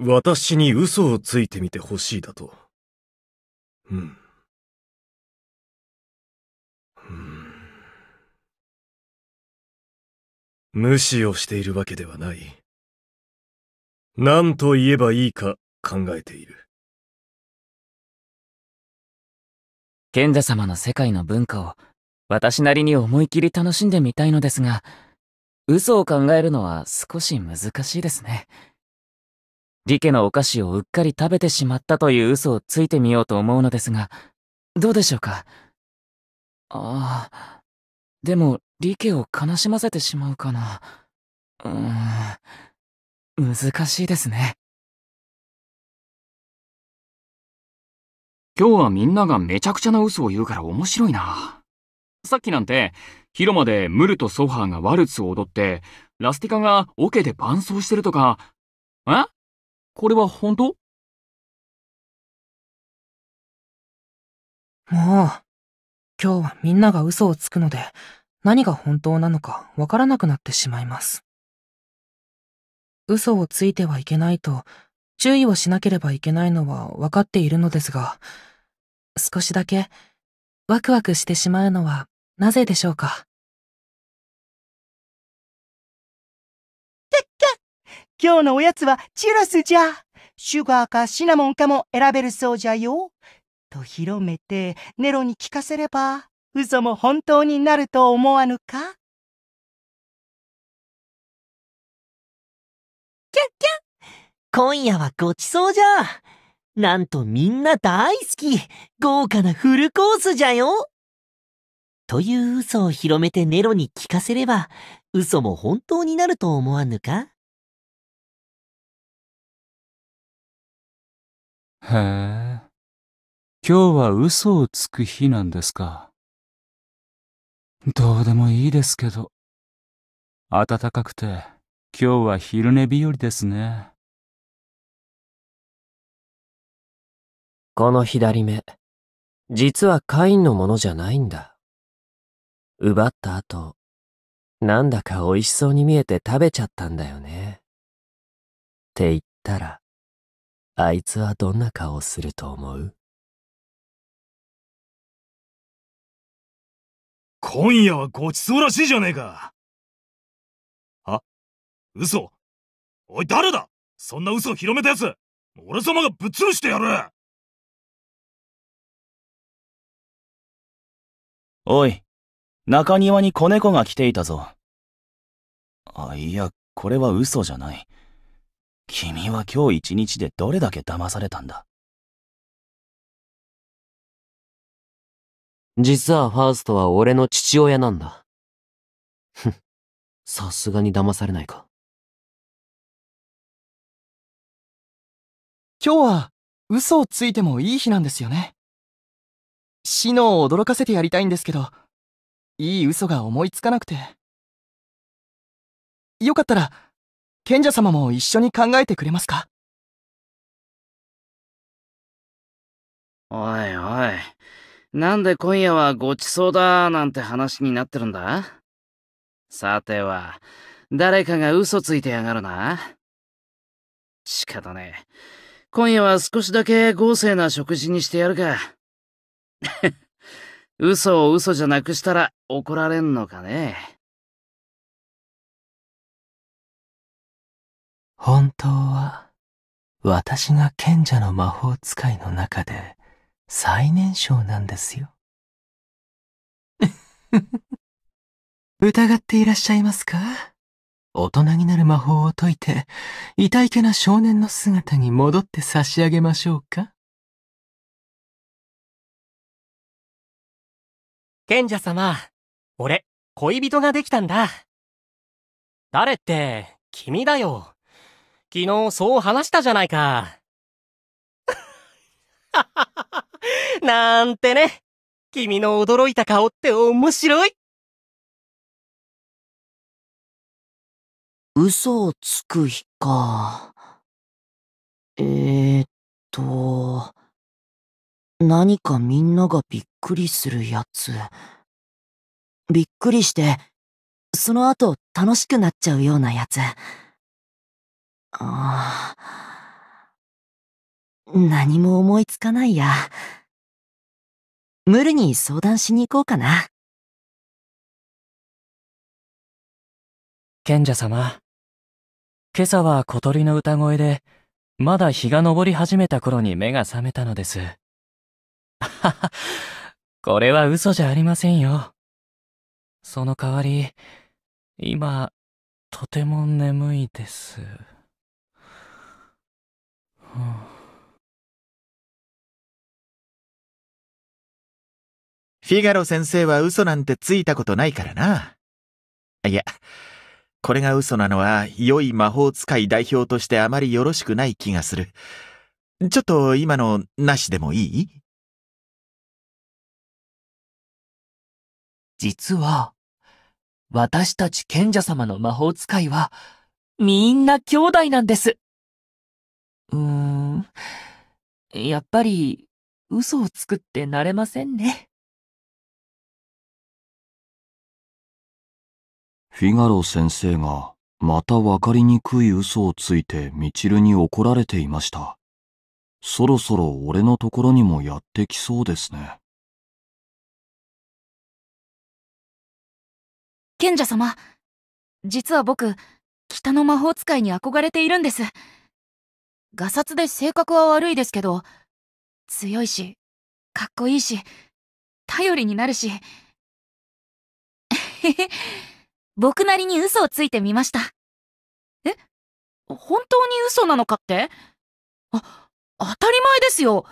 私に嘘をついてみてほしいだと。うん。無視をしているわけではない。何と言えばいいか考えている。賢者様の世界の文化を私なりに思い切り楽しんでみたいのですが、嘘を考えるのは少し難しいですね。リケのお菓子をうっかり食べてしまったという嘘をついてみようと思うのですが、どうでしょうかああ、でも、リケを悲しませてしまうかな。うーん、難しいですね。今日はみんながめちゃくちゃな嘘を言うから面白いな。さっきなんて、広間でムルとソファーがワルツを踊って、ラスティカがオケで伴奏してるとか、えこれは本当もう、今日はみんなが嘘をつくので、何が本当なのかわからなくなってしまいます。嘘をついてはいけないと、注意をしなければいけないのは分かっているのですが、少しだけワクワクしてしまうのはなぜでしょうか。今日のおやつはチュロスじゃ。シュガーかシナモンかも選べるそうじゃよ。と広めてネロに聞かせれば、嘘も本当になると思わぬかキャッキャ今夜はごちそうじゃ。なんとみんな大好き。豪華なフルコースじゃよ。という嘘を広めてネロに聞かせれば、嘘も本当になると思わぬかへえ。今日は嘘をつく日なんですか。どうでもいいですけど。暖かくて、今日は昼寝日和ですね。この左目、実はカインのものじゃないんだ。奪った後、なんだか美味しそうに見えて食べちゃったんだよね。って言ったら、あいつはどんな顔をすると思う今夜はごちそうらしいじゃねえか。は嘘おい誰だそんな嘘を広めたやつ俺様がぶっ潰してやるおい、中庭に子猫が来ていたぞ。あ、いや、これは嘘じゃない。君は今日一日でどれだけ騙されたんだ実はファーストは俺の父親なんだ。ふん、さすがに騙されないか。今日は嘘をついてもいい日なんですよね。死のを驚かせてやりたいんですけど、いい嘘が思いつかなくて。よかったら、賢者様も一緒に考えてくれますかおいおい。なんで今夜はごちそうだなんて話になってるんださては、誰かが嘘ついてやがるな。仕方ねえ。今夜は少しだけ豪勢な食事にしてやるか。嘘を嘘じゃなくしたら怒られんのかね。本当は、私が賢者の魔法使いの中で最年少なんですよ。疑っていらっしゃいますか大人になる魔法を解いて、痛いけな少年の姿に戻って差し上げましょうか賢者様、俺、恋人ができたんだ。誰って、君だよ。昨日そう話したじゃないか。なんてね。君の驚いた顔って面白い。嘘をつく日か。えー、っと、何かみんながびっくりするやつ。びっくりして、その後楽しくなっちゃうようなやつ。あ何も思いつかないや。ムルに相談しに行こうかな。賢者様。今朝は小鳥の歌声で、まだ日が昇り始めた頃に目が覚めたのです。はは、これは嘘じゃありませんよ。その代わり、今、とても眠いです。フィガロ先生は嘘なんてついたことないからな。いや、これが嘘なのは良い魔法使い代表としてあまりよろしくない気がする。ちょっと今のなしでもいい実は、私たち賢者様の魔法使いは、みんな兄弟なんです。うーん。やっぱり、嘘をつくってなれませんね。フィガロ先生が、またわかりにくい嘘をついてみちるに怒られていました。そろそろ俺のところにもやってきそうですね。賢者様、実は僕、北の魔法使いに憧れているんです。ガサツで性格は悪いですけど、強いし、かっこいいし、頼りになるし。へへ、僕なりに嘘をついてみました。え本当に嘘なのかってあ、当たり前ですよ。